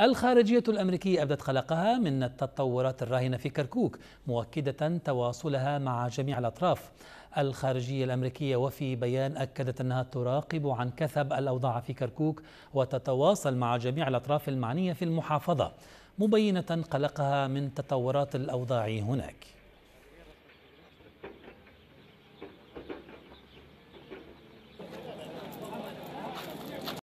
الخارجية الأمريكية أبدت قلقها من التطورات الراهنة في كركوك مؤكدة تواصلها مع جميع الأطراف الخارجية الأمريكية وفي بيان أكدت أنها تراقب عن كثب الأوضاع في كركوك وتتواصل مع جميع الأطراف المعنية في المحافظة مبينة قلقها من تطورات الأوضاع هناك